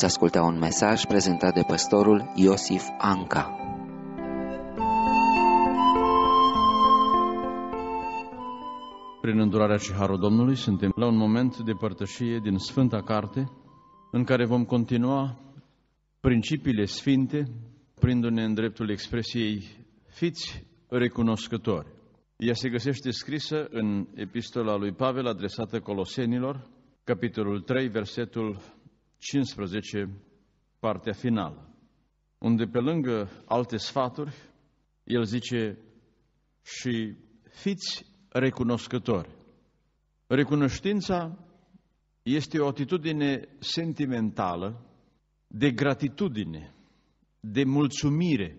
Veți asculta un mesaj prezentat de pastorul Iosif Anca. Prin îndurarea și harul Domnului suntem la un moment de părtășie din Sfânta Carte, în care vom continua principiile sfinte, prindu-ne în dreptul expresiei fiți recunoscători. Ea se găsește scrisă în epistola lui Pavel adresată Colosenilor, capitolul 3, versetul 15, partea finală, unde pe lângă alte sfaturi, el zice și fiți recunoscători. Recunoștința este o atitudine sentimentală de gratitudine, de mulțumire,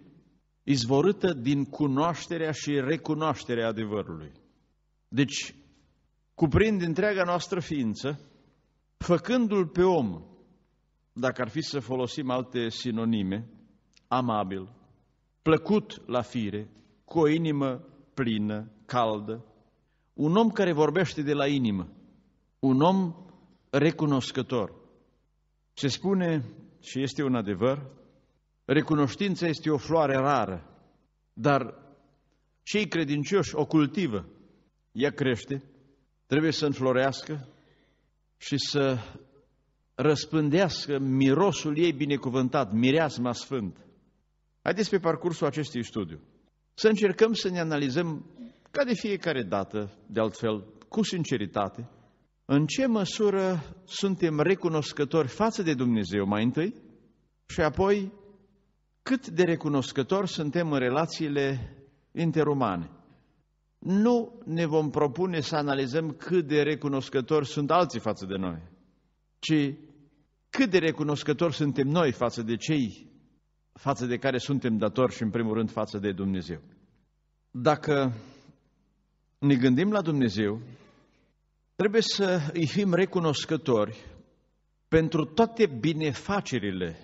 izvorâtă din cunoașterea și recunoașterea adevărului. Deci, cuprind întreaga noastră ființă, făcându-l pe om dacă ar fi să folosim alte sinonime, amabil, plăcut la fire, cu o inimă plină, caldă, un om care vorbește de la inimă, un om recunoscător. Se spune, și este un adevăr, recunoștința este o floare rară, dar cei credincioși o cultivă. Ea crește, trebuie să înflorească și să răspândească mirosul ei binecuvântat, mireasma sfânt. Haideți pe parcursul acestui studiu să încercăm să ne analizăm, ca de fiecare dată, de altfel, cu sinceritate, în ce măsură suntem recunoscători față de Dumnezeu mai întâi și apoi cât de recunoscători suntem în relațiile interumane. Nu ne vom propune să analizăm cât de recunoscători sunt alții față de noi, ci cât de recunoscători suntem noi față de cei față de care suntem datori și, în primul rând, față de Dumnezeu. Dacă ne gândim la Dumnezeu, trebuie să îi fim recunoscători pentru toate binefacerile,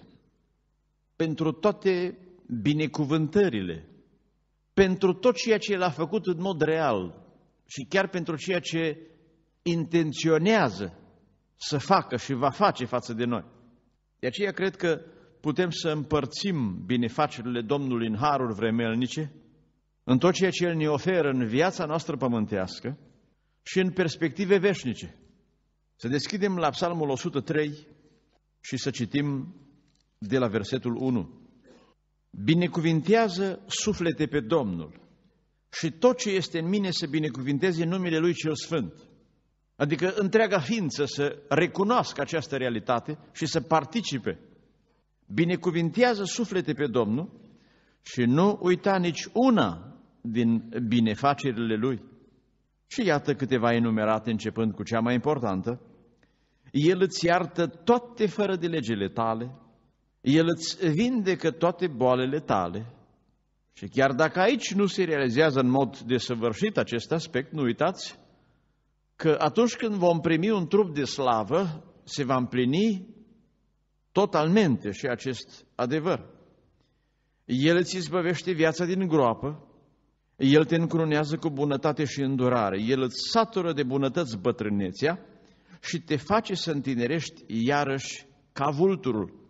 pentru toate binecuvântările, pentru tot ceea ce l-a făcut în mod real și chiar pentru ceea ce intenționează să facă și va face față de noi. De aceea cred că putem să împărțim binefacerile Domnului în haruri vremelnice, în tot ceea ce El ne oferă în viața noastră pământească și în perspective veșnice. Să deschidem la Psalmul 103 și să citim de la versetul 1. Binecuvintează suflete pe Domnul și tot ce este în mine să binecuvinteze numele Lui Cel Sfânt. Adică întreaga ființă să recunoască această realitate și să participe. Binecuvintează suflete pe Domnul și nu uita nici una din binefacerile Lui. Și iată câteva enumerate începând cu cea mai importantă. El îți iartă toate fără de legile tale, El îți vindecă toate boalele tale. Și chiar dacă aici nu se realizează în mod desăvârșit acest aspect, nu uitați, că atunci când vom primi un trup de slavă, se va împlini totalmente și acest adevăr. El îți izbăvește viața din groapă, El te încrunează cu bunătate și îndurare, El îți satură de bunătăți bătrânețea și te face să întinerești iarăși ca vulturul.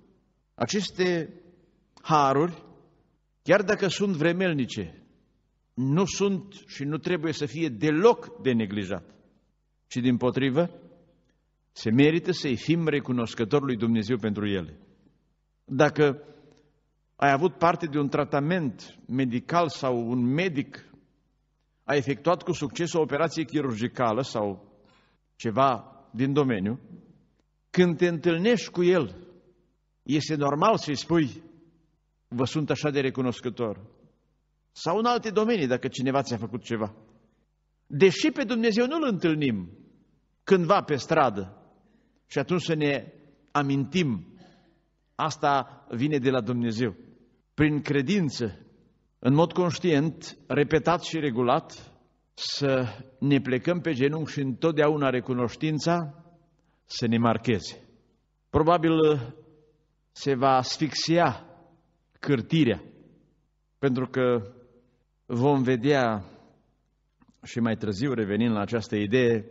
Aceste haruri, chiar dacă sunt vremelnice, nu sunt și nu trebuie să fie deloc de neglijat ci din potrivă se merită să-i fim recunoscători lui Dumnezeu pentru ele. Dacă ai avut parte de un tratament medical sau un medic a efectuat cu succes o operație chirurgicală sau ceva din domeniu, când te întâlnești cu el, este normal să-i spui, vă sunt așa de recunoscător. Sau în alte domenii, dacă cineva ți-a făcut ceva. Deși pe Dumnezeu nu-L întâlnim cândva pe stradă și atunci să ne amintim, asta vine de la Dumnezeu. Prin credință, în mod conștient, repetat și regulat, să ne plecăm pe genunchi și întotdeauna recunoștința să ne marcheze. Probabil se va asfixia cârtirea, pentru că vom vedea și mai târziu revenind la această idee,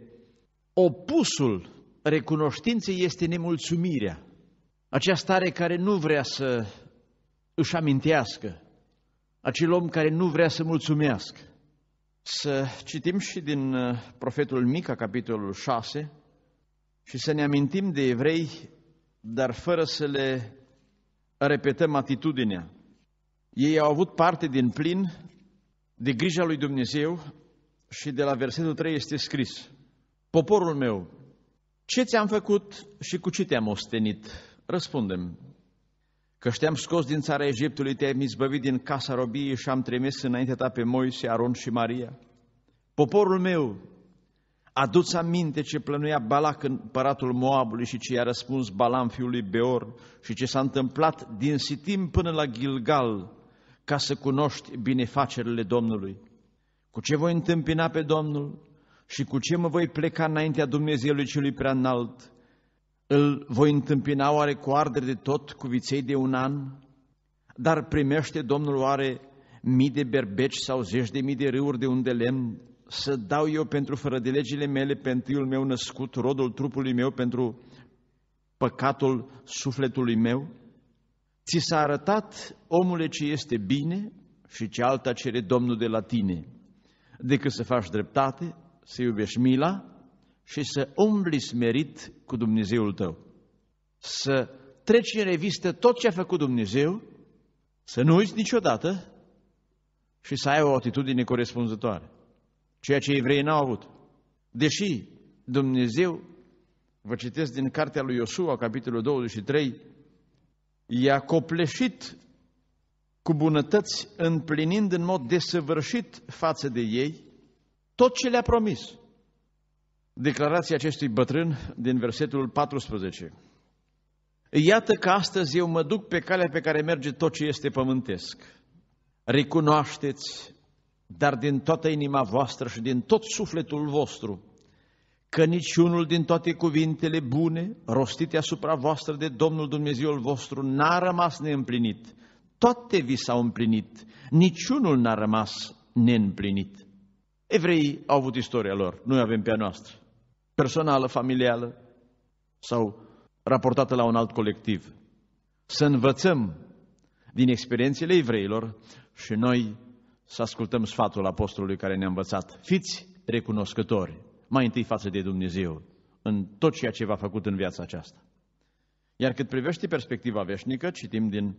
opusul recunoștinței este nemulțumirea. Acea stare care nu vrea să își amintească, acel om care nu vrea să mulțumească. Să citim și din uh, profetul Mica, capitolul 6, și să ne amintim de evrei, dar fără să le repetăm atitudinea. Ei au avut parte din plin de grija lui Dumnezeu și de la versetul 3 este scris, Poporul meu, ce ți-am făcut și cu ce te-am ostenit? Răspundem, că te-am scos din țara Egiptului, te-am izbăvit din casa robiei și am trimis înaintea ta pe Moise, Aron și Maria. Poporul meu, adu-ți aminte ce plănuia Balac împăratul Moabului și ce i-a răspuns Balam fiului Beor și ce s-a întâmplat din Sitim până la Gilgal, ca să cunoști binefacerile Domnului cu ce voi întâmpina pe Domnul și cu ce mă voi pleca înaintea Dumnezeului celui prea înalt, îl voi întâmpina oare cu ardere de tot, cu viței de un an? Dar primește Domnul oare mii de berbeci sau zeci de mii de râuri de unde lemn? Să dau eu pentru fără de legile mele, pentru iul meu născut, rodul trupului meu, pentru păcatul sufletului meu? Ți s-a arătat, omule, ce este bine și ce alta cere Domnul de la tine decât să faci dreptate, să iubești mila și să umbli smerit cu Dumnezeul tău. Să treci în revistă tot ce a făcut Dumnezeu, să nu uiți niciodată și să ai o atitudine corespunzătoare. Ceea ce evreii n-au avut. Deși Dumnezeu, vă citesc din cartea lui Iosua, capitolul 23, i-a copleșit cu bunătăți, împlinind în mod desăvârșit față de ei tot ce le-a promis. Declarația acestui bătrân din versetul 14. Iată că astăzi eu mă duc pe calea pe care merge tot ce este pământesc. Recunoașteți, dar din toată inima voastră și din tot sufletul vostru, că niciunul din toate cuvintele bune rostite asupra voastră de Domnul Dumnezeul vostru n-a rămas neîmplinit, toate vi s-au împlinit, niciunul n-a rămas neîmplinit. Evreii au avut istoria lor, noi avem pe a noastră, personală, familială sau raportată la un alt colectiv. Să învățăm din experiențele evreilor și noi să ascultăm sfatul apostolului care ne-a învățat. Fiți recunoscători, mai întâi față de Dumnezeu, în tot ceea ce v-a făcut în viața aceasta. Iar cât privește perspectiva veșnică, citim din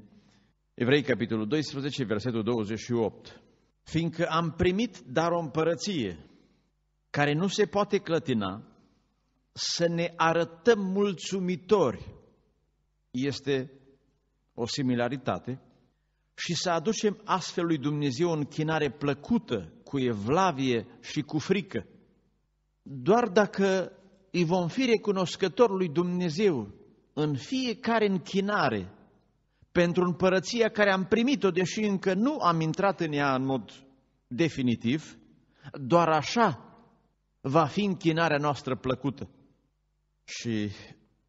Evrei, capitolul 12, versetul 28. Fiindcă am primit dar o împărăție care nu se poate clătina, să ne arătăm mulțumitori este o similaritate și să aducem astfel lui Dumnezeu o închinare plăcută, cu evlavie și cu frică. Doar dacă îi vom fi recunoscători lui Dumnezeu în fiecare închinare pentru împărăția care am primit-o, deși încă nu am intrat în ea în mod definitiv, doar așa va fi închinarea noastră plăcută. Și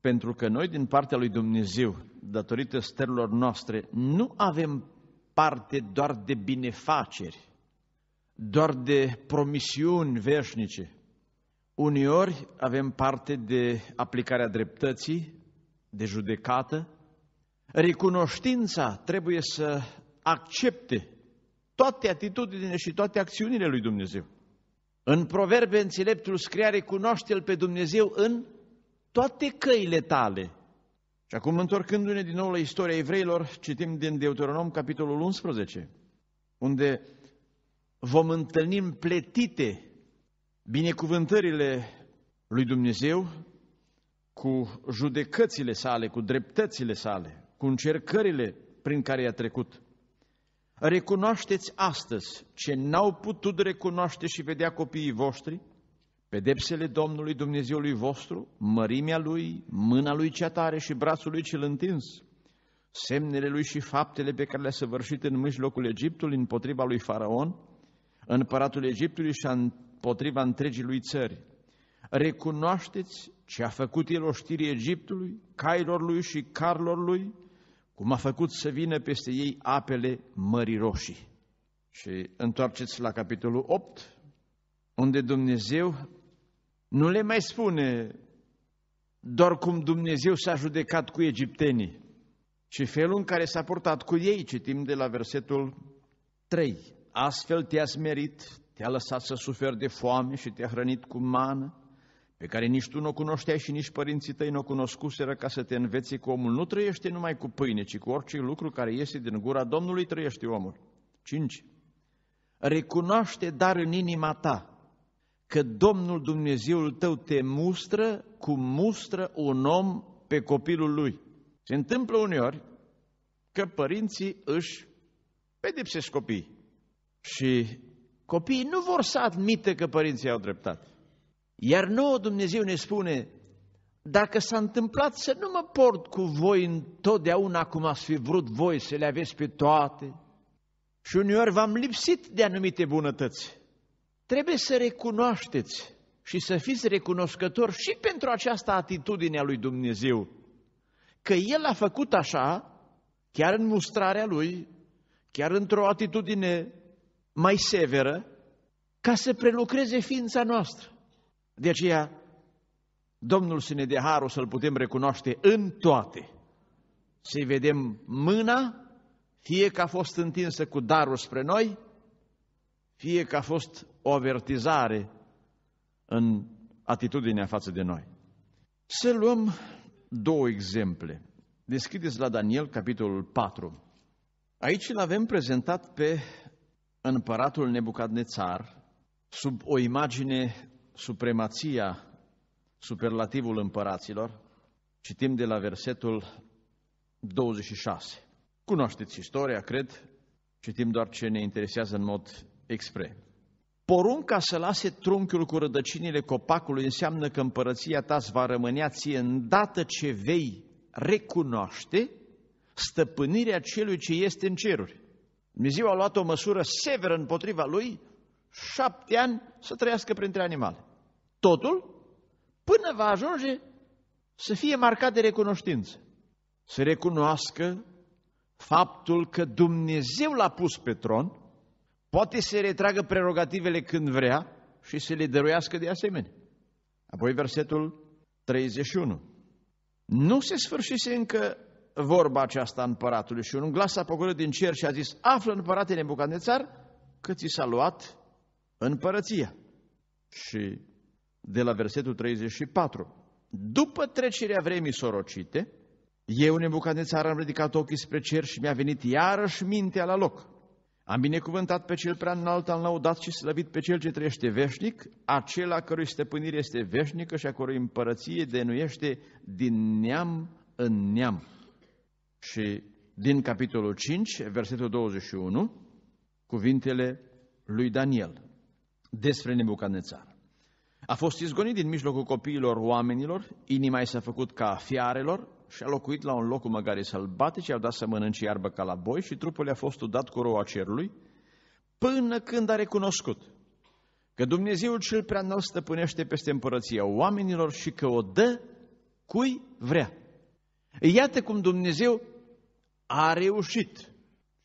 pentru că noi, din partea lui Dumnezeu, datorită stărilor noastre, nu avem parte doar de binefaceri, doar de promisiuni veșnice. Uneori avem parte de aplicarea dreptății, de judecată, Recunoștința trebuie să accepte toate atitudinile și toate acțiunile lui Dumnezeu. În proverbe înțeleptul scria, recunoaște-L pe Dumnezeu în toate căile tale. Și acum, întorcându-ne din nou la istoria evreilor, citim din Deuteronom, capitolul 11, unde vom întâlni împletite binecuvântările lui Dumnezeu cu judecățile sale, cu dreptățile sale cu încercările prin care i-a trecut. Recunoașteți astăzi ce n-au putut recunoaște și vedea copiii voștri, pedepsele Domnului Dumnezeului vostru, mărimea Lui, mâna Lui cea tare și brațul Lui cel întins, semnele Lui și faptele pe care le-a săvârșit în mijlocul Egiptului împotriva lui Faraon, împăratul Egiptului și împotriva întregii lui țări. Recunoașteți ce a făcut el oștirii Egiptului, cailor lui și carlor lui, cum a făcut să vină peste ei apele Mării Roșii. Și întoarceți la capitolul 8, unde Dumnezeu nu le mai spune doar cum Dumnezeu s-a judecat cu egiptenii, ci felul în care s-a purtat cu ei, citim de la versetul 3. Astfel te-a smerit, te-a lăsat să suferi de foame și te-a hrănit cu mană, pe care nici tu nu o cunoșteai și nici părinții tăi nu o cunoscuseră ca să te înveți că omul nu trăiește numai cu pâine, ci cu orice lucru care iese din gura Domnului trăiește omul. 5. Recunoaște dar în inima ta că Domnul Dumnezeul tău te mustră cum mustră un om pe copilul lui. Se întâmplă uneori că părinții își pedepsesc copiii și copiii nu vor să admită că părinții au dreptate. Iar nouă Dumnezeu ne spune, dacă s-a întâmplat să nu mă port cu voi întotdeauna cum ați fi vrut voi să le aveți pe toate și uneori v-am lipsit de anumite bunătăți, trebuie să recunoașteți și să fiți recunoscători și pentru această atitudine a lui Dumnezeu, că El a făcut așa, chiar în mustrarea Lui, chiar într-o atitudine mai severă, ca să prelucreze ființa noastră. De aceea, Domnul să ne dea harul să-L putem recunoaște în toate. Să-i vedem mâna, fie că a fost întinsă cu darul spre noi, fie că a fost o avertizare în atitudinea față de noi. Să luăm două exemple. Deschideți la Daniel, capitolul 4. Aici îl avem prezentat pe împăratul Nebucadnețar sub o imagine supremația, superlativul împăraților, citim de la versetul 26. Cunoașteți istoria, cred, citim doar ce ne interesează în mod expre. Porunca să lase trunchiul cu rădăcinile copacului înseamnă că împărăția ta va rămânea ție îndată ce vei recunoaște stăpânirea celui ce este în ceruri. Dumnezeu a luat o măsură severă împotriva lui, șapte ani să trăiască printre animale totul până va ajunge să fie marcat de recunoștință. Să recunoască faptul că Dumnezeu l-a pus pe tron, poate să retragă prerogativele când vrea și să le dăruiască de asemenea. Apoi versetul 31. Nu se sfârșise încă vorba aceasta împăratului și un glas a pogorât din cer și a zis, află împărate Nebucadnețar că ți s-a luat împărăția. Și de la versetul 34. După trecerea vremii sorocite, eu, Nebucadnețar, am ridicat ochii spre cer și mi-a venit iarăși mintea la loc. Am binecuvântat pe cel prea înalt, am laudat și slăvit pe cel ce trăiește veșnic, acela cărui stăpânire este veșnică și a cărui împărăție denuiește din neam în neam. Și din capitolul 5, versetul 21, cuvintele lui Daniel despre Nebucadnețar. A fost izgonit din mijlocul copiilor oamenilor, inima i s-a făcut ca a fiarelor și a locuit la un loc cu măgarii sălbatici, i-au dat să mănânce iarbă ca la boi și trupul i-a fost udat cu roua cerului, până când a recunoscut că Dumnezeul cel prea înalt stăpânește peste împărăția oamenilor și că o dă cui vrea. Iată cum Dumnezeu a reușit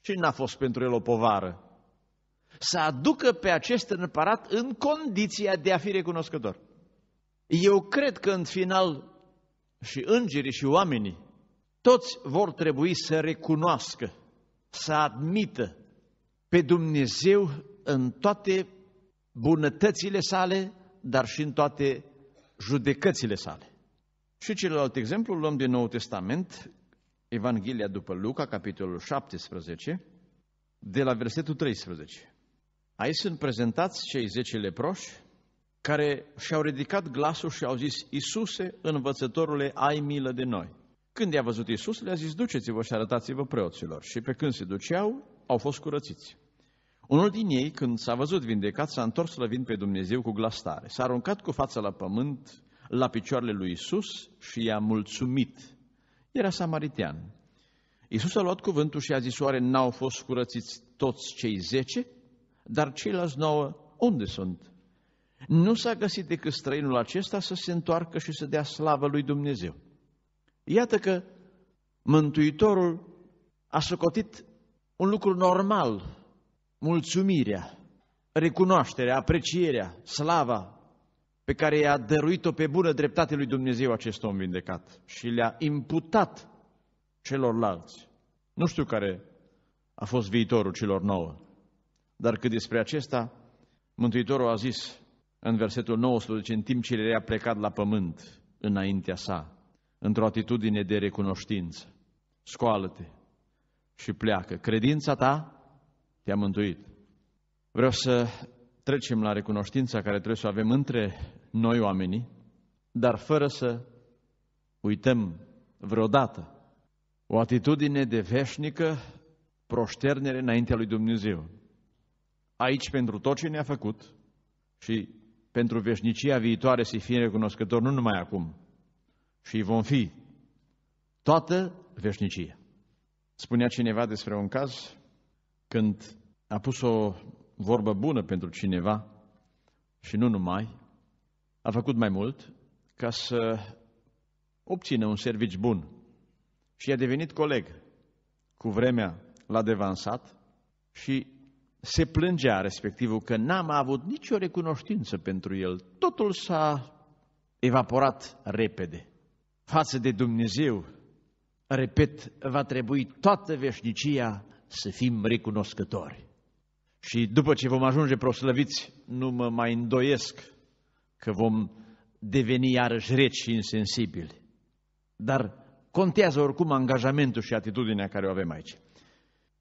și n-a fost pentru el o povară, să aducă pe acest împărat în condiția de a fi recunoscător. Eu cred că în final și îngerii și oamenii, toți vor trebui să recunoască, să admită pe Dumnezeu în toate bunătățile sale, dar și în toate judecățile sale. Și celălalt exemplu luăm din Noul Testament, Evanghelia după Luca, capitolul 17, de la versetul 13. Aici sunt prezentați cei zece leproși care și-au ridicat glasul și au zis, Iisuse, învățătorule, ai milă de noi. Când i-a văzut Iisus, le-a zis, duceți-vă și arătați-vă preoților. Și pe când se duceau, au fost curățiți. Unul din ei, când s-a văzut vindecat, s-a întors slăvind pe Dumnezeu cu glas tare. S-a aruncat cu fața la pământ, la picioarele lui Isus și i-a mulțumit. Era samaritian. Isus a luat cuvântul și a zis, oare n-au fost curățiți toți cei zece? dar ceilalți nouă unde sunt? Nu s-a găsit decât străinul acesta să se întoarcă și să dea slavă lui Dumnezeu. Iată că Mântuitorul a socotit un lucru normal, mulțumirea, recunoașterea, aprecierea, slava pe care i-a dăruit-o pe bună dreptate lui Dumnezeu acest om vindecat și le-a imputat celorlalți. Nu știu care a fost viitorul celor nouă. Dar cât despre acesta, Mântuitorul a zis în versetul 19, în timp ce le-a plecat la pământ înaintea sa, într-o atitudine de recunoștință, scoală-te și pleacă. Credința ta te-a mântuit. Vreau să trecem la recunoștința care trebuie să o avem între noi oamenii, dar fără să uităm vreodată o atitudine de veșnică proșternere înaintea lui Dumnezeu aici pentru tot ce ne-a făcut și pentru veșnicia viitoare să fie recunoscător nu numai acum, și vom fi toată veșnicia. Spunea cineva despre un caz când a pus o vorbă bună pentru cineva și nu numai, a făcut mai mult ca să obțină un serviciu bun și a devenit coleg. Cu vremea la devansat și se plângea respectivul că n-am avut nicio recunoștință pentru el. Totul s-a evaporat repede. Față de Dumnezeu, repet, va trebui toată veșnicia să fim recunoscători. Și după ce vom ajunge proslăviți, nu mă mai îndoiesc că vom deveni iarăși reci și insensibili. Dar contează oricum angajamentul și atitudinea care o avem aici.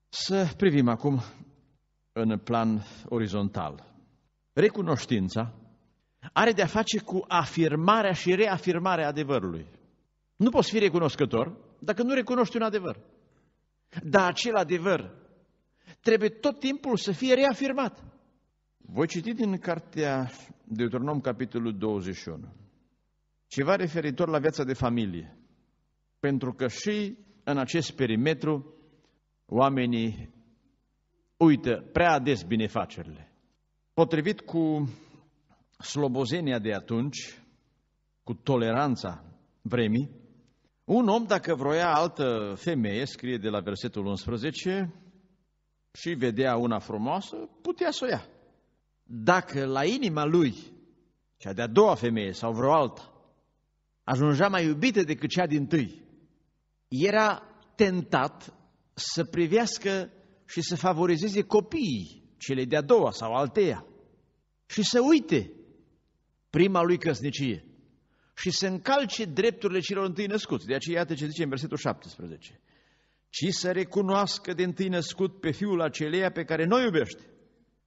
Să privim acum în plan orizontal. Recunoștința are de-a face cu afirmarea și reafirmarea adevărului. Nu poți fi recunoscător dacă nu recunoști un adevăr. Dar acel adevăr trebuie tot timpul să fie reafirmat. Voi citi din cartea Deuteronom, capitolul 21, ceva referitor la viața de familie. Pentru că și în acest perimetru oamenii uită prea ades binefacerile. Potrivit cu slobozenia de atunci, cu toleranța vremii, un om, dacă vroia altă femeie, scrie de la versetul 11, și vedea una frumoasă, putea să o ia. Dacă la inima lui, cea de-a doua femeie sau vreo alta, ajungea mai iubită decât cea din tâi, era tentat să privească și să favorizeze copiii, cele de-a doua sau alteia, și să uite prima lui căsnicie și să încalce drepturile celor întâi născuți. De aceea, iată ce zice în versetul 17. Ci să recunoască de întâi născut pe fiul aceleia pe care noi iubește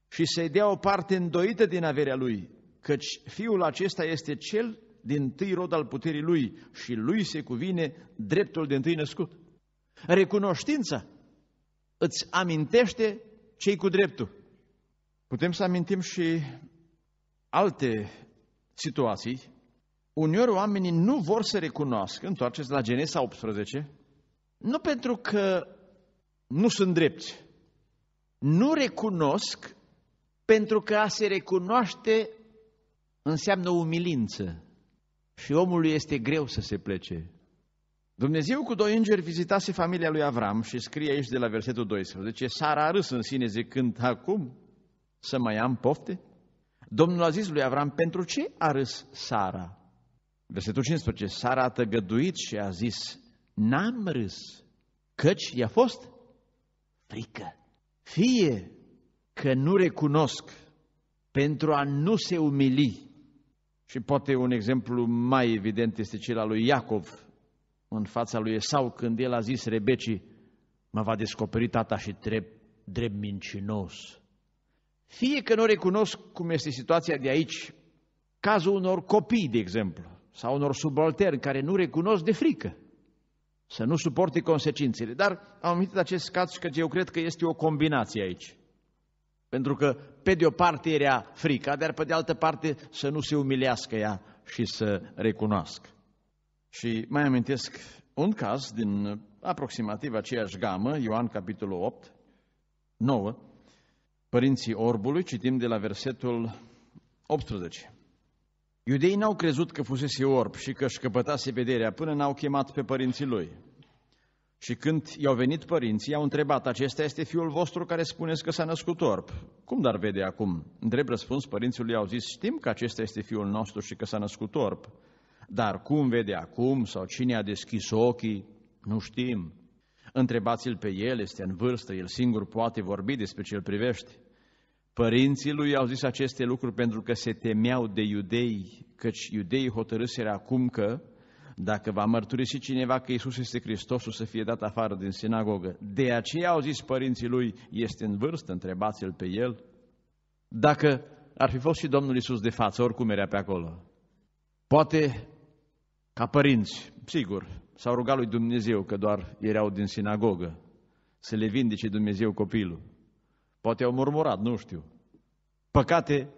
și să-i dea o parte îndoită din averea lui, căci fiul acesta este cel din tâi rod al puterii lui și lui se cuvine dreptul de întâi născut. Recunoștința îți amintește cei cu dreptul. Putem să amintim și alte situații. Uneori oamenii nu vor să recunoască, întoarceți la Genesa 18, nu pentru că nu sunt drepți, nu recunosc pentru că a se recunoaște înseamnă umilință și omului este greu să se plece. Dumnezeu cu doi îngeri vizitase familia lui Avram și scrie aici de la versetul 12. Sara a râs în sine zicând, acum să mai am pofte? Domnul a zis lui Avram, pentru ce a râs Sara? Versetul 15. Sara a tăgăduit și a zis, n-am râs, căci i-a fost frică. Fie că nu recunosc pentru a nu se umili. Și poate un exemplu mai evident este cel al lui Iacov în fața lui Esau când el a zis Rebecii, mă va descoperi tata și drept, drept mincinos. Fie că nu recunosc cum este situația de aici, cazul unor copii, de exemplu, sau unor subalterni care nu recunosc de frică, să nu suporte consecințele. Dar am amintit acest caz că eu cred că este o combinație aici. Pentru că pe de o parte era frica, dar pe de altă parte să nu se umilească ea și să recunoască. Și mai amintesc un caz din aproximativ aceeași gamă, Ioan capitolul 8, 9, părinții orbului, citim de la versetul 18. Iudeii n-au crezut că fusese orb și că își căpătase vederea până n-au chemat pe părinții lui. Și când i-au venit părinții, i-au întrebat, acesta este fiul vostru care spuneți că s-a născut orb. Cum dar vede acum? drept răspuns, părinții lui au zis, știm că acesta este fiul nostru și că s-a născut orb. Dar cum vede acum sau cine a deschis ochii, nu știm. Întrebați-l pe el, este în vârstă, el singur poate vorbi despre ce îl privește. Părinții lui au zis aceste lucruri pentru că se temeau de iudei, căci iudeii hotărâsere acum că, dacă va mărturisi cineva că Isus este o să fie dat afară din sinagogă. De aceea au zis părinții lui, este în vârstă, întrebați-l pe el. Dacă ar fi fost și Domnul Isus de față, oricum era pe acolo, poate ca părinți, sigur, s-au rugat lui Dumnezeu că doar erau din sinagogă să le vindece Dumnezeu copilul. Poate au murmurat, nu știu. Păcate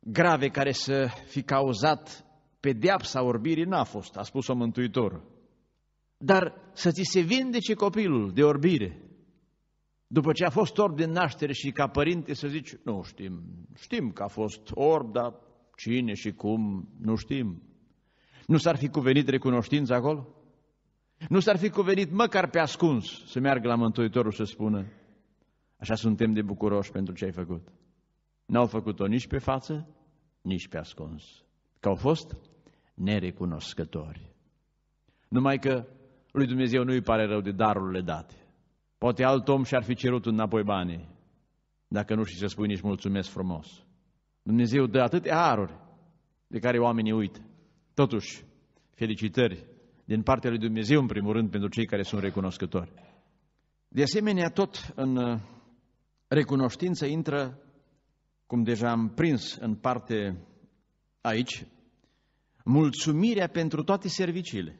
grave care să fi cauzat pedeapsa orbirii n-a fost, a spus-o Mântuitor. Dar să ți se vindece copilul de orbire, după ce a fost orb din naștere și ca părinte să zici, nu știm, știm că a fost orb, dar cine și cum, nu știm. Nu s-ar fi cuvenit recunoștința acolo? Nu s-ar fi cuvenit măcar pe ascuns să meargă la Mântuitorul să spună Așa suntem de bucuroși pentru ce ai făcut. N-au făcut-o nici pe față, nici pe ascuns. Că au fost nerecunoscători. Numai că lui Dumnezeu nu-i pare rău de darurile date. Poate alt om și-ar fi cerut înapoi banii, dacă nu și să spui nici mulțumesc frumos. Dumnezeu dă atâtea aruri de care oamenii uită. Totuși, felicitări din partea lui Dumnezeu, în primul rând, pentru cei care sunt recunoscători. De asemenea, tot în uh, recunoștință intră, cum deja am prins în parte aici, mulțumirea pentru toate serviciile.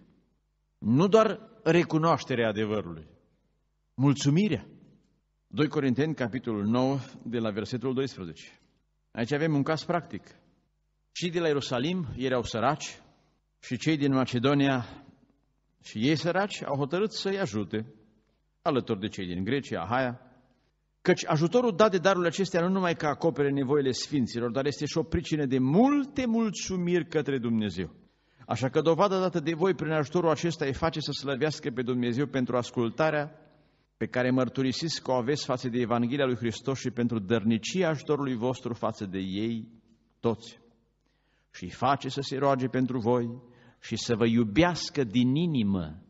Nu doar recunoașterea adevărului, mulțumirea. 2 Corinteni, capitolul 9, de la versetul 12. Aici avem un caz practic. Și de la Ierusalim erau săraci, și cei din Macedonia și ei săraci au hotărât să-i ajute, alături de cei din Grecia, Ahaia, căci ajutorul dat de darul acestea nu numai că acopere nevoile sfinților, dar este și o pricină de multe mulțumiri către Dumnezeu. Așa că dovada dată de voi prin ajutorul acesta îi face să slăvească pe Dumnezeu pentru ascultarea pe care mărturisiți că o aveți față de Evanghelia lui Hristos și pentru dărnicia ajutorului vostru față de ei toți. Și îi face să se roage pentru voi, și să vă iubească din inimă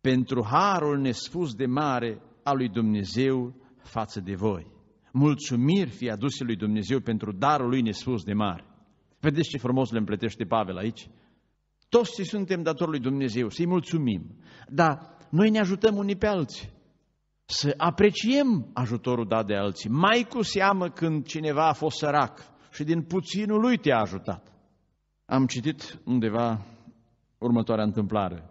pentru harul nespus de mare al lui Dumnezeu față de voi. Mulțumiri fi aduse lui Dumnezeu pentru darul lui nespus de mare. Vedeți ce frumos le împletește Pavel aici? Toți suntem datori lui Dumnezeu, să-i mulțumim. Dar noi ne ajutăm unii pe alții. Să apreciem ajutorul dat de alții. Mai cu seamă când cineva a fost sărac și din puținul lui te-a ajutat. Am citit undeva următoarea întâmplare.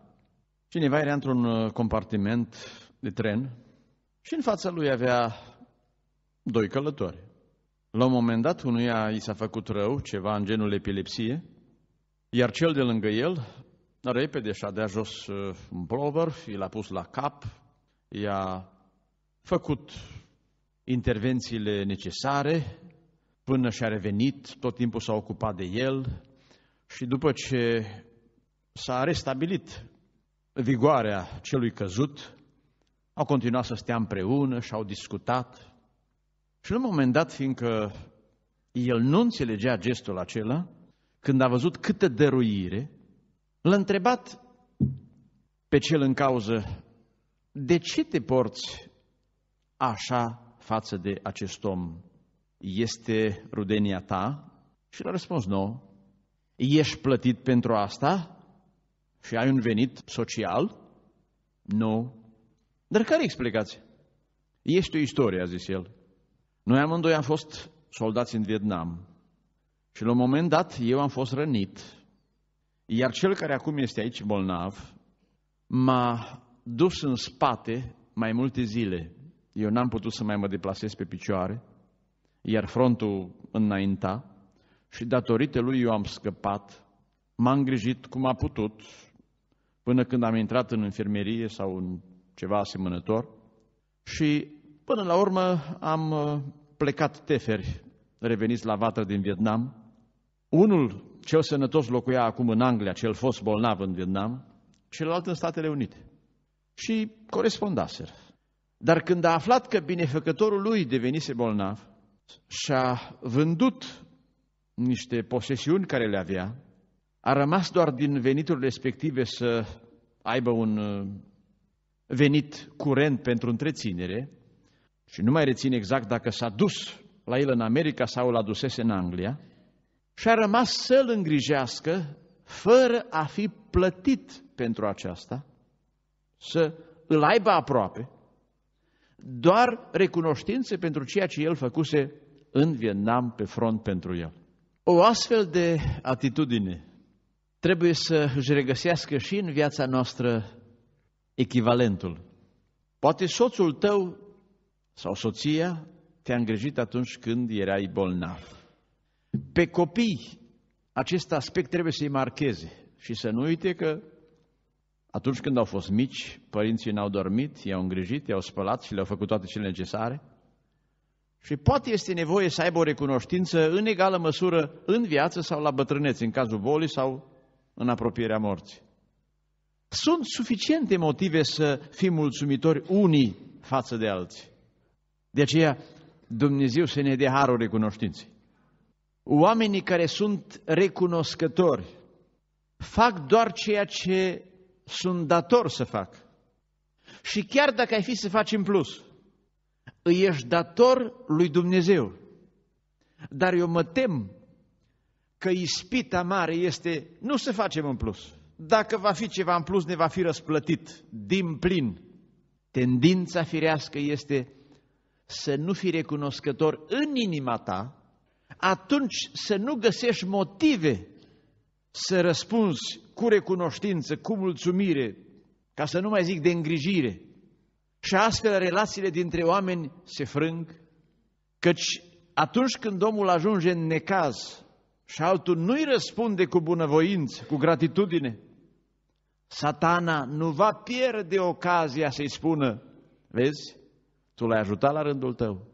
Cineva era într-un uh, compartiment de tren și în fața lui avea doi călători. La un moment dat, unuia i s-a făcut rău, ceva în genul epilepsie, iar cel de lângă el, repede și-a dea jos uh, un plover, i l-a pus la cap, i-a făcut intervențiile necesare, până și-a revenit, tot timpul s-a ocupat de el și după ce s-a restabilit vigoarea celui căzut, au continuat să stea împreună și au discutat. Și la un moment dat, fiindcă el nu înțelegea gestul acela, când a văzut câtă dăruire, l-a întrebat pe cel în cauză, de ce te porți așa față de acest om? Este rudenia ta? Și l-a răspuns, nu. Ești plătit pentru asta? și ai un venit social? Nu. Dar care explicație? Este o istorie, a zis el. Noi amândoi am fost soldați în Vietnam și la un moment dat eu am fost rănit. Iar cel care acum este aici bolnav m-a dus în spate mai multe zile. Eu n-am putut să mai mă deplasez pe picioare, iar frontul înainta și datorită lui eu am scăpat. m a îngrijit cum a putut până când am intrat în infirmerie sau în ceva asemănător și până la urmă am uh, plecat teferi, reveniți la vatră din Vietnam. Unul, cel sănătos, locuia acum în Anglia, cel fost bolnav în Vietnam, celălalt în Statele Unite. Și corespondaser. Dar când a aflat că binefăcătorul lui devenise bolnav și a vândut niște posesiuni care le avea, a rămas doar din venituri respective să aibă un uh, venit curent pentru întreținere și nu mai rețin exact dacă s-a dus la el în America sau l-a dusese în Anglia și a rămas să-l îngrijească fără a fi plătit pentru aceasta, să îl aibă aproape, doar recunoștințe pentru ceea ce el făcuse în Vietnam pe front pentru el. O astfel de atitudine trebuie să își regăsească și în viața noastră echivalentul. Poate soțul tău sau soția te-a îngrijit atunci când erai bolnav. Pe copii acest aspect trebuie să-i marcheze și să nu uite că atunci când au fost mici, părinții n-au dormit, i-au îngrijit, i-au spălat și le-au făcut toate cele necesare. Și poate este nevoie să aibă o recunoștință în egală măsură în viață sau la bătrâneți, în cazul bolii sau în apropierea morții. Sunt suficiente motive să fim mulțumitori unii față de alții. De aceea, Dumnezeu să ne dea harul recunoștinței. Oamenii care sunt recunoscători fac doar ceea ce sunt dator să fac. Și chiar dacă ai fi să faci în plus, îi ești dator lui Dumnezeu. Dar eu mă tem că ispita mare este nu să facem în plus. Dacă va fi ceva în plus, ne va fi răsplătit din plin. Tendința firească este să nu fii recunoscător în inima ta, atunci să nu găsești motive să răspunzi cu recunoștință, cu mulțumire, ca să nu mai zic de îngrijire. Și astfel relațiile dintre oameni se frâng, căci atunci când omul ajunge în necaz, și altul nu-i răspunde cu bunăvoință, cu gratitudine, satana nu va pierde ocazia să-i spună, vezi, tu l-ai ajutat la rândul tău.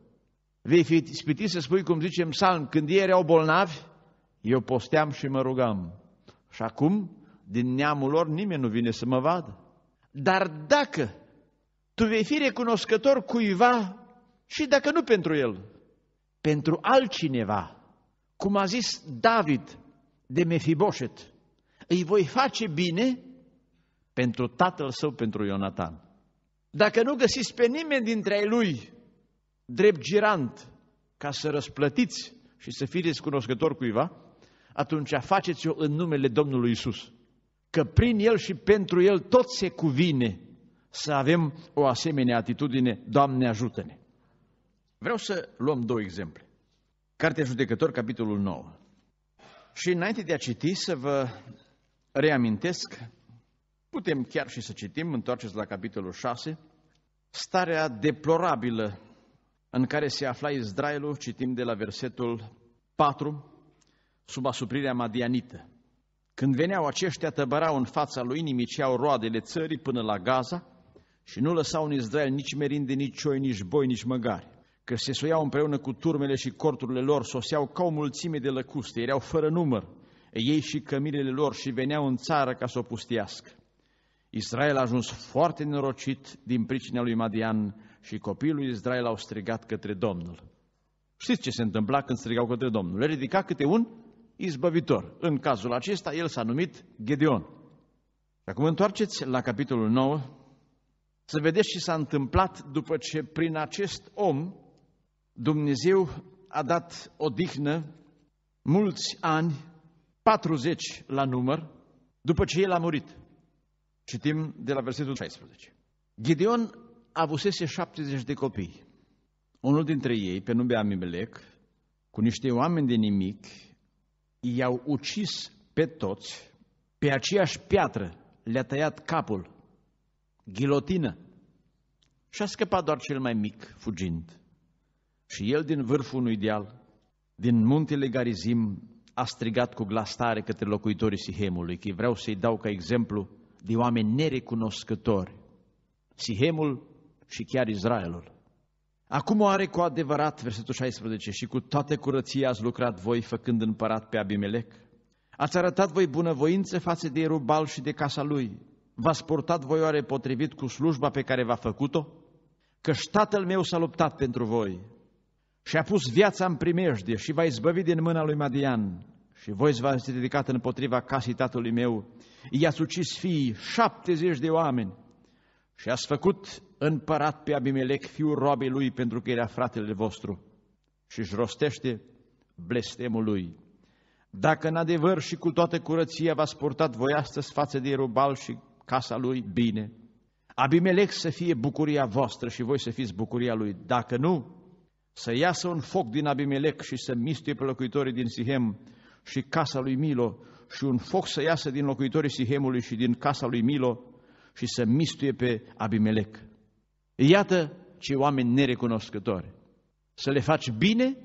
Vei fi spitit să spui, cum zicem psalm, când ei erau bolnavi, eu posteam și mă rugam. Și acum, din neamul lor, nimeni nu vine să mă vadă. Dar dacă tu vei fi recunoscător cuiva, și dacă nu pentru el, pentru altcineva, cum a zis David de Mefiboset, îi voi face bine pentru tatăl său, pentru Ionatan. Dacă nu găsiți pe nimeni dintre ei lui drept girant ca să răsplătiți și să fiți cunoscători cuiva, atunci faceți-o în numele Domnului Isus. Că prin El și pentru El tot se cuvine să avem o asemenea atitudine, Doamne ajută-ne! Vreau să luăm două exemple. Cartea Judecător, capitolul 9. Și înainte de a citi, să vă reamintesc, putem chiar și să citim, întoarceți la capitolul 6, starea deplorabilă în care se afla Israelul, citim de la versetul 4, sub asuprirea madianită. Când veneau aceștia, tăbărau în fața lui, nimiceau roadele țării până la Gaza și nu lăsau în Israel nici merinde, nici oi, nici boi, nici măgari că se soiau împreună cu turmele și corturile lor, soseau ca o mulțime de lăcuste, erau fără număr, ei și cămilele lor și veneau în țară ca să o pustiască. Israel a ajuns foarte nerocit din pricina lui Madian și copiii lui Israel au strigat către Domnul. Știți ce se întâmpla când strigau către Domnul? Le ridica câte un izbăvitor. În cazul acesta, el s-a numit Gedeon. Acum întoarceți la capitolul 9, să vedeți ce s-a întâmplat după ce prin acest om Dumnezeu a dat odihnă mulți ani, 40 la număr, după ce el a murit. Citim de la versetul 16. Gideon avusese 70 de copii. Unul dintre ei, pe nume Amimelec, cu niște oameni de nimic, i-au ucis pe toți, pe aceeași piatră le-a tăiat capul, ghilotină, și a scăpat doar cel mai mic, fugind. Și el din vârful unui deal, din muntele Garizim, a strigat cu glas tare către locuitorii Sihemului, că vreau să-i dau ca exemplu de oameni nerecunoscători. Sihemul și chiar Israelul. Acum o are cu adevărat, versetul 16, și cu toată curăția ați lucrat voi, făcând împărat pe Abimelec. Ați arătat voi bunăvoință față de Erubal și de casa lui. V-ați portat voi oare potrivit cu slujba pe care v-a făcut-o? că tatăl meu s-a luptat pentru voi, și a pus viața în primejdie și va izbăvi din mâna lui Madian. Și voi v-ați ridicat împotriva casei tatălui meu, i-ați ucis fiii, șaptezeci de oameni, și ați făcut împărat pe Abimelec, fiul roabei lui, pentru că era fratele vostru. Și își rostește blestemul lui. Dacă în adevăr și cu toată curăția v-ați purtat voi astăzi față de Erubal și casa lui, bine. Abimelec să fie bucuria voastră și voi să fiți bucuria lui. Dacă nu, să iasă un foc din Abimelec și să miste pe locuitorii din Sihem și casa lui Milo și un foc să iasă din locuitorii Sihemului și din casa lui Milo și să mistuie pe Abimelec. Iată ce oameni nerecunoscători. Să le faci bine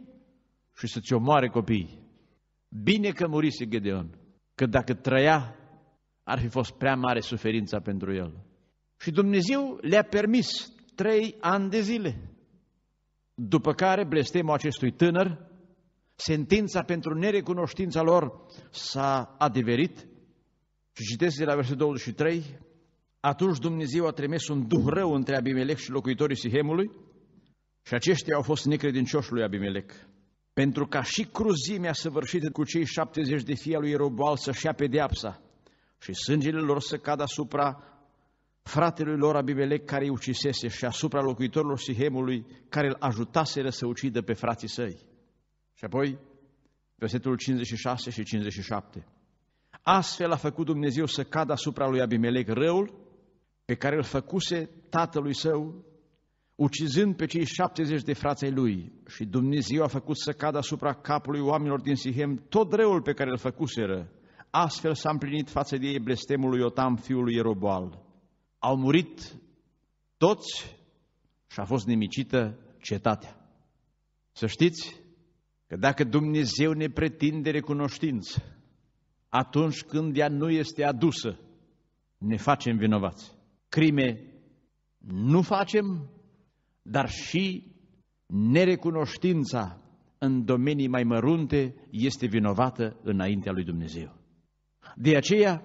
și să-ți omoare copiii. Bine că murise Gedeon, că dacă trăia, ar fi fost prea mare suferința pentru el. Și Dumnezeu le-a permis trei ani de zile după care blestemul acestui tânăr, sentința pentru nerecunoștința lor s-a adeverit și citesc de la versetul 23, atunci Dumnezeu a trimis un duh rău între Abimelec și locuitorii Sihemului și aceștia au fost necredincioși lui Abimelec. Pentru ca și cruzimea săvârșită cu cei 70 de fii al lui Ieroboal să-și ia pedeapsa și sângele lor să cadă asupra fratelui lor Abimelec care îi ucisese și asupra locuitorilor Sihemului care îl ajutaseră să ucidă pe frații săi. Și apoi, versetul 56 și 57. Astfel a făcut Dumnezeu să cadă asupra lui Abimelec răul pe care îl făcuse tatălui său, ucizând pe cei 70 de frații lui. Și Dumnezeu a făcut să cadă asupra capului oamenilor din Sihem tot răul pe care îl făcuseră. Astfel s-a împlinit față de ei blestemul lui Otam, fiul lui Eroboal au murit toți și a fost nimicită cetatea. Să știți că dacă Dumnezeu ne pretinde recunoștință, atunci când ea nu este adusă, ne facem vinovați. Crime nu facem, dar și nerecunoștința în domenii mai mărunte este vinovată înaintea lui Dumnezeu. De aceea,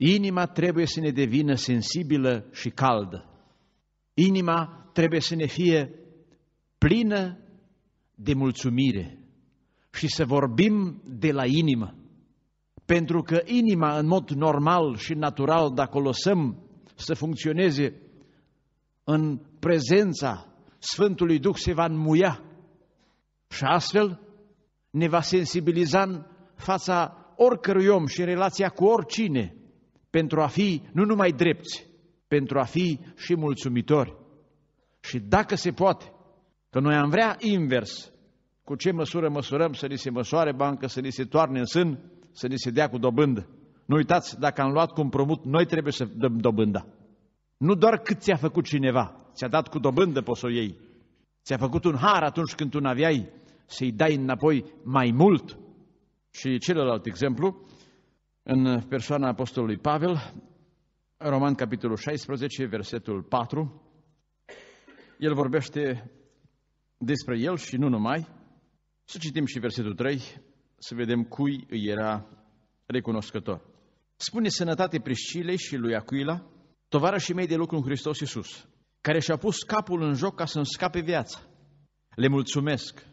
Inima trebuie să ne devină sensibilă și caldă. Inima trebuie să ne fie plină de mulțumire și să vorbim de la inimă. Pentru că inima, în mod normal și natural, dacă o lăsăm să funcționeze în prezența Sfântului Duh, se va înmuia și astfel ne va sensibiliza în fața oricărui om și în relația cu oricine – pentru a fi nu numai drepți, pentru a fi și mulțumitori. Și dacă se poate, că noi am vrea invers, cu ce măsură măsurăm să ni se măsoare bancă, să ni se toarne în sân, să ni se dea cu dobândă. Nu uitați, dacă am luat cu împrumut, noi trebuie să dăm dobânda. Nu doar cât ți-a făcut cineva, ți-a dat cu dobândă poți să o iei. Ți-a făcut un har atunci când tu n-aveai, să-i dai înapoi mai mult. Și celălalt exemplu, în persoana Apostolului Pavel, Roman, capitolul 16, versetul 4, el vorbește despre el și nu numai. Să citim și versetul 3, să vedem cui îi era recunoscător. Spune sănătate Priscilei și lui Acuila, tovarășii mei de lucru în Hristos Iisus, care și-a pus capul în joc ca să-mi scape viața. Le mulțumesc,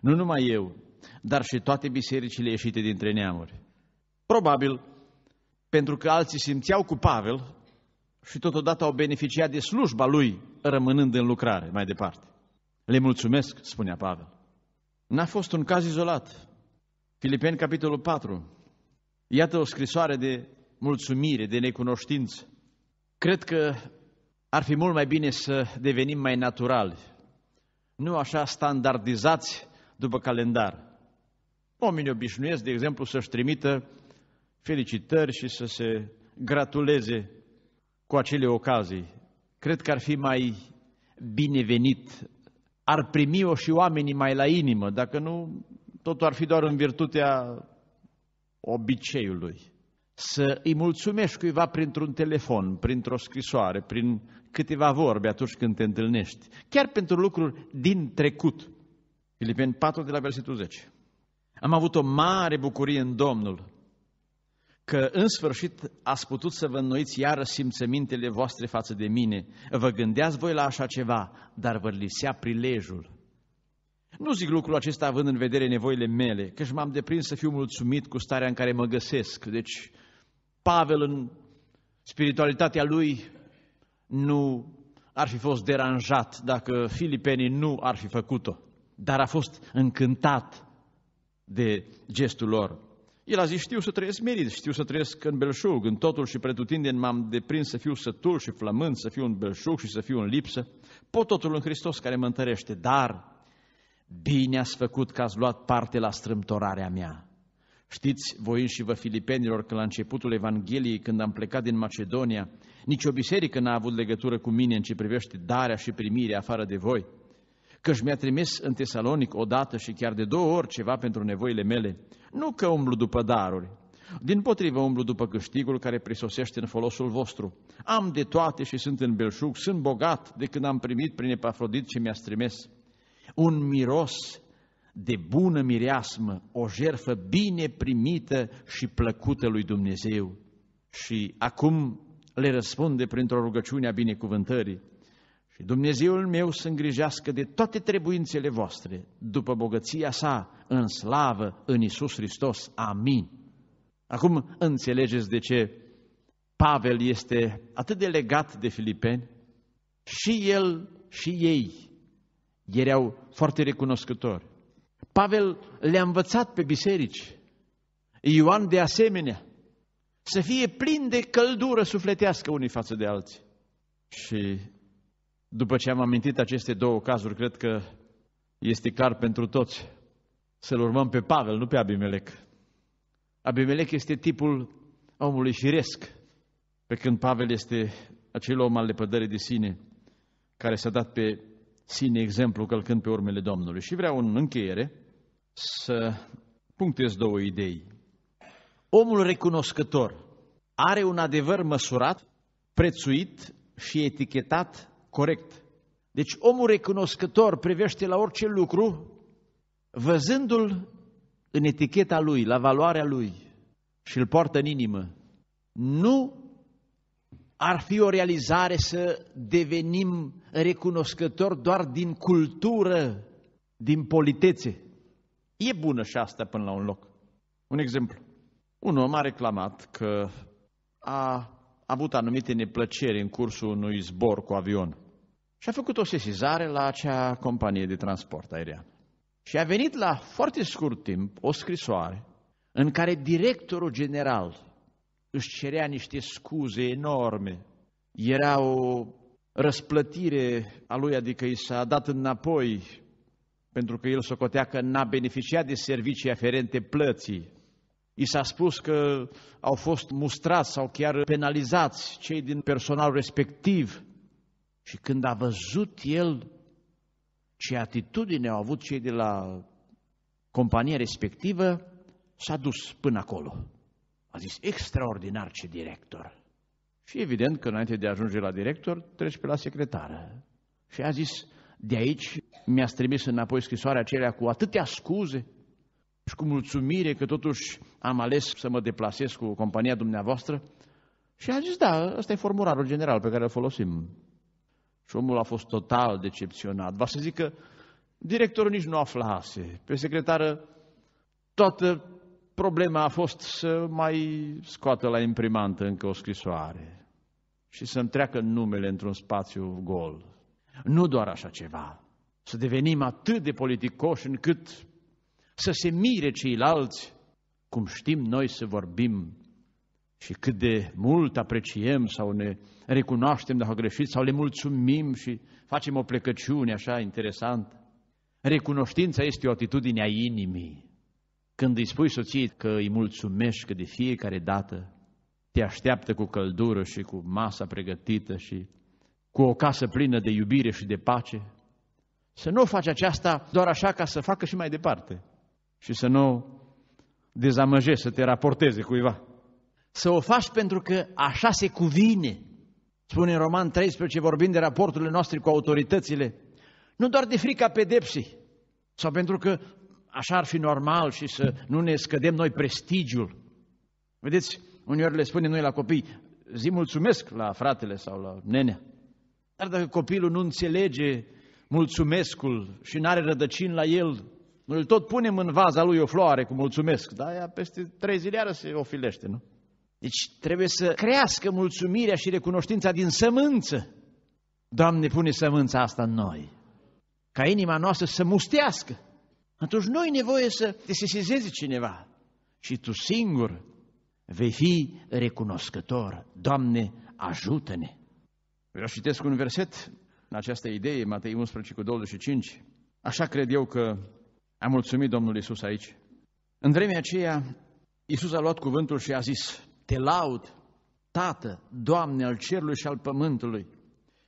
nu numai eu, dar și toate bisericile ieșite dintre neamuri. Probabil pentru că alții simțeau cu Pavel și totodată au beneficiat de slujba lui rămânând în lucrare mai departe. Le mulțumesc, spunea Pavel. N-a fost un caz izolat. Filipeni, capitolul 4. Iată o scrisoare de mulțumire, de necunoștință. Cred că ar fi mult mai bine să devenim mai naturali, nu așa standardizați după calendar. Oamenii obișnuiesc, de exemplu, să-și trimită felicitări și să se gratuleze cu acele ocazii. Cred că ar fi mai binevenit, ar primi-o și oamenii mai la inimă, dacă nu, totul ar fi doar în virtutea obiceiului. Să îi mulțumești cuiva printr-un telefon, printr-o scrisoare, prin câteva vorbe atunci când te întâlnești, chiar pentru lucruri din trecut. Filipeni 4 de la versetul 10. Am avut o mare bucurie în Domnul că în sfârșit ați putut să vă înnoiți iară simțămintele voastre față de mine. Vă gândeați voi la așa ceva, dar vă lisea prilejul. Nu zic lucrul acesta având în vedere nevoile mele, și m-am deprins să fiu mulțumit cu starea în care mă găsesc. Deci, Pavel în spiritualitatea lui nu ar fi fost deranjat dacă filipenii nu ar fi făcut-o, dar a fost încântat de gestul lor. El a zis, știu să trăiesc merit, știu să trăiesc în belșug, în totul și pretutindeni m-am deprins să fiu sătul și flămând, să fiu în belșug și să fiu în lipsă. Pot totul în Hristos care mă întărește, dar bine ați făcut că ați luat parte la strâmtorarea mea. Știți, voi și vă filipenilor, că la începutul Evangheliei, când am plecat din Macedonia, nicio biserică n-a avut legătură cu mine în ce privește darea și primirea afară de voi căci mi-a trimis în Tesalonic odată și chiar de două ori ceva pentru nevoile mele, nu că umblu după daruri, din potrivă umblu după câștigul care prisosește în folosul vostru. Am de toate și sunt în belșug, sunt bogat de când am primit prin Epafrodit ce mi-a trimis. Un miros de bună mireasmă, o jerfă bine primită și plăcută lui Dumnezeu. Și acum le răspunde printr-o rugăciune a binecuvântării. Și Dumnezeul meu să îngrijească de toate trebuințele voastre, după bogăția sa, în slavă, în Isus Hristos. Amin. Acum înțelegeți de ce Pavel este atât de legat de filipeni, și el și ei erau foarte recunoscători. Pavel le-a învățat pe biserici, Ioan de asemenea, să fie plin de căldură sufletească unii față de alții. Și după ce am amintit aceste două cazuri, cred că este clar pentru toți să-l urmăm pe Pavel, nu pe Abimelec. Abimelec este tipul omului firesc, pe când Pavel este acel om al lepădării de sine, care s-a dat pe sine exemplu călcând pe urmele Domnului. Și vreau în încheiere să punctez două idei. Omul recunoscător are un adevăr măsurat, prețuit și etichetat corect. Deci omul recunoscător privește la orice lucru văzându-l în eticheta lui, la valoarea lui și îl poartă în inimă. Nu ar fi o realizare să devenim recunoscători doar din cultură, din politețe. E bună și asta până la un loc. Un exemplu. Un om a reclamat că a avut anumite neplăceri în cursul unui zbor cu avion. Și a făcut o sesizare la acea companie de transport aerian. Și a venit la foarte scurt timp o scrisoare în care directorul general își cerea niște scuze enorme. Era o răsplătire a lui, adică i s-a dat înapoi pentru că el socotea că n-a beneficiat de servicii aferente plății. I s-a spus că au fost mustrați sau chiar penalizați cei din personalul respectiv și când a văzut el ce atitudine au avut cei de la compania respectivă, s-a dus până acolo. A zis, extraordinar ce director. Și evident că înainte de a ajunge la director, treci pe la secretară. Și a zis, de aici mi-a trimis înapoi scrisoarea acelea cu atâtea scuze și cu mulțumire că totuși am ales să mă deplasez cu compania dumneavoastră. Și a zis, da, ăsta e formularul general pe care îl folosim. Și omul a fost total decepționat. Va să zică, directorul nici nu aflase. Pe secretară, toată problema a fost să mai scoată la imprimantă încă o scrisoare și să-mi treacă numele într-un spațiu gol. Nu doar așa ceva. Să devenim atât de politicoși încât să se mire ceilalți cum știm noi să vorbim și cât de mult apreciem sau ne recunoaștem dacă au greșit sau le mulțumim și facem o plecăciune așa interesant. Recunoștința este o atitudine a inimii. Când îi spui soției că îi mulțumești că de fiecare dată te așteaptă cu căldură și cu masa pregătită și cu o casă plină de iubire și de pace, să nu faci aceasta doar așa ca să facă și mai departe și să nu dezamăjești, să te raporteze cuiva să o faci pentru că așa se cuvine. Spune în Roman 13, vorbind de raporturile noastre cu autoritățile, nu doar de frica pedepsii, sau pentru că așa ar fi normal și să nu ne scădem noi prestigiul. Vedeți, uneori le spunem noi la copii, zi mulțumesc la fratele sau la nenea. Dar dacă copilul nu înțelege mulțumescul și nu are rădăcini la el, noi îl tot punem în vaza lui o floare cu mulțumesc, dar ea peste trei zile iară se ofilește, nu? Deci trebuie să crească mulțumirea și recunoștința din sămânță. Doamne, pune sămânța asta în noi, ca inima noastră să mustească. Atunci nu i nevoie să te sesizeze cineva, Și tu singur vei fi recunoscător. Doamne, ajută-ne! Vreau să citesc un verset în această idee, Matei 11 cu 25. Așa cred eu că am mulțumit Domnul Isus aici. În vremea aceea, Isus a luat cuvântul și a zis, te laud, Tată, Doamne al cerului și al pământului,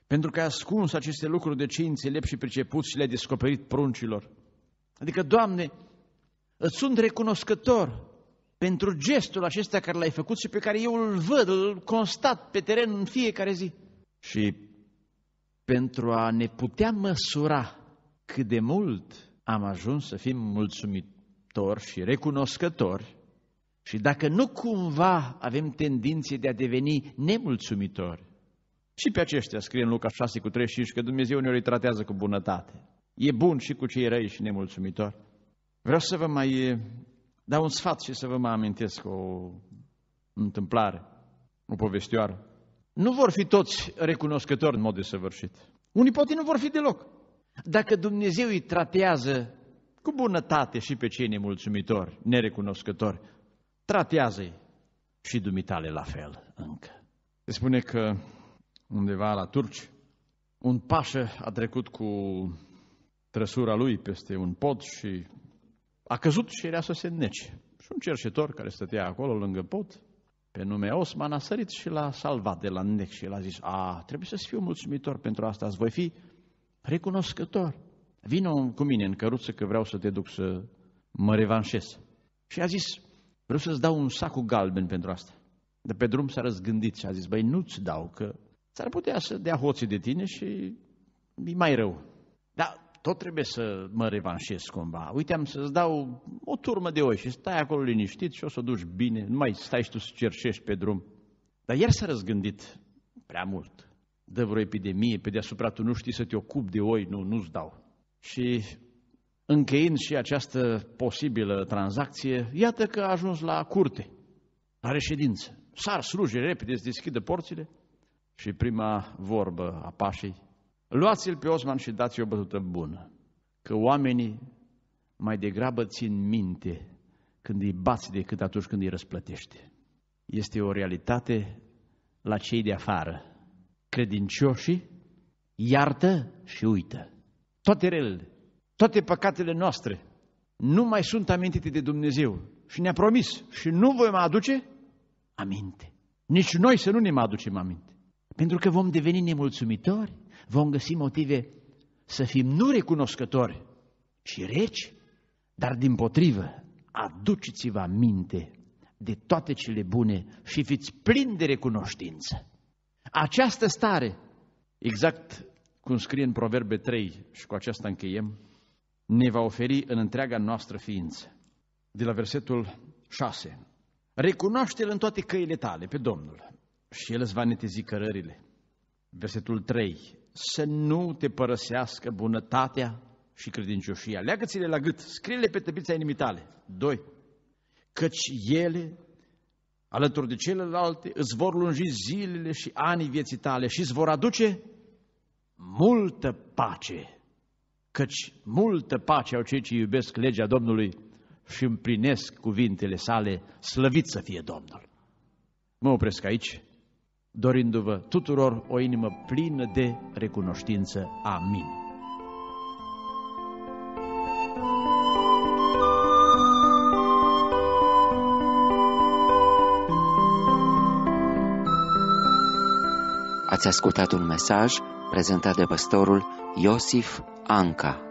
pentru că ai ascuns aceste lucruri de cei înțelepți și pricepuți și le-ai descoperit pruncilor. Adică, Doamne, îți sunt recunoscător pentru gestul acesta care l-ai făcut și pe care eu îl văd, îl constat pe teren în fiecare zi. Și pentru a ne putea măsura cât de mult am ajuns să fim mulțumitori și recunoscători, și dacă nu cumva avem tendințe de a deveni nemulțumitori, și pe aceștia scrie în Luca 6 cu 35 că Dumnezeu ne tratează cu bunătate. E bun și cu cei răi și nemulțumitori. Vreau să vă mai eh, dau un sfat și să vă mai amintesc o întâmplare, o povestioară. Nu vor fi toți recunoscători în mod desăvârșit. Unii poate nu vor fi deloc. Dacă Dumnezeu îi tratează cu bunătate și pe cei nemulțumitori, nerecunoscători, tratează-i și dumitale la fel încă. Se spune că undeva la turci, un pașă a trecut cu trăsura lui peste un pod și a căzut și era să se nece. Și un cerșetor care stătea acolo lângă pod, pe nume Osman, a sărit și l-a salvat de la nec și l-a zis, a, trebuie să-ți fiu mulțumitor pentru asta, îți voi fi recunoscător. Vino cu mine în căruță că vreau să te duc să mă revanșez. Și a zis, Vreau să-ți dau un sac cu galben pentru asta. De pe drum s-a răzgândit și a zis, băi, nu-ți dau, că s-ar putea să dea hoții de tine și e mai rău. Dar tot trebuie să mă revanșez cumva. Uite, am să-ți dau o turmă de oi și stai acolo liniștit și o să o duci bine. Nu mai stai și tu să cerșești pe drum. Dar iar s-a răzgândit prea mult. Dă vreo epidemie pe deasupra, tu nu știi să te ocupi de oi, nu, nu-ți dau. Și Încheind și această posibilă tranzacție, iată că a ajuns la curte, la reședință. Sar slujii repede, îți deschide porțile și prima vorbă a pașii. Luați-l pe Osman și dați-i o bătută bună, că oamenii mai degrabă țin minte când îi bați decât atunci când îi răsplătește. Este o realitate la cei de afară. Credincioșii iartă și uită. Toate relele toate păcatele noastre nu mai sunt amintite de Dumnezeu și ne-a promis și nu voi mai aduce aminte. Nici noi să nu ne mai aducem aminte. Pentru că vom deveni nemulțumitori, vom găsi motive să fim nu recunoscători, ci reci, dar din potrivă, aduceți-vă aminte de toate cele bune și fiți plini de recunoștință. Această stare, exact cum scrie în Proverbe 3 și cu aceasta încheiem, ne va oferi în întreaga noastră ființă. De la versetul 6. Recunoaște-L în toate căile tale pe Domnul și El îți va netezi cărările. Versetul 3. Să nu te părăsească bunătatea și credincioșia. Leagă-ți-le la gât, scrie-le pe tăbița inimii tale. 2. Căci ele, alături de celelalte, îți vor lungi zilele și anii vieții tale și îți vor aduce multă pace căci multă pace au cei ce iubesc legea Domnului și împlinesc cuvintele sale, slăvit să fie Domnul. Mă opresc aici, dorindu-vă tuturor o inimă plină de recunoștință. Amin. Ați ascultat un mesaj prezentat de păstorul Iosif Anca.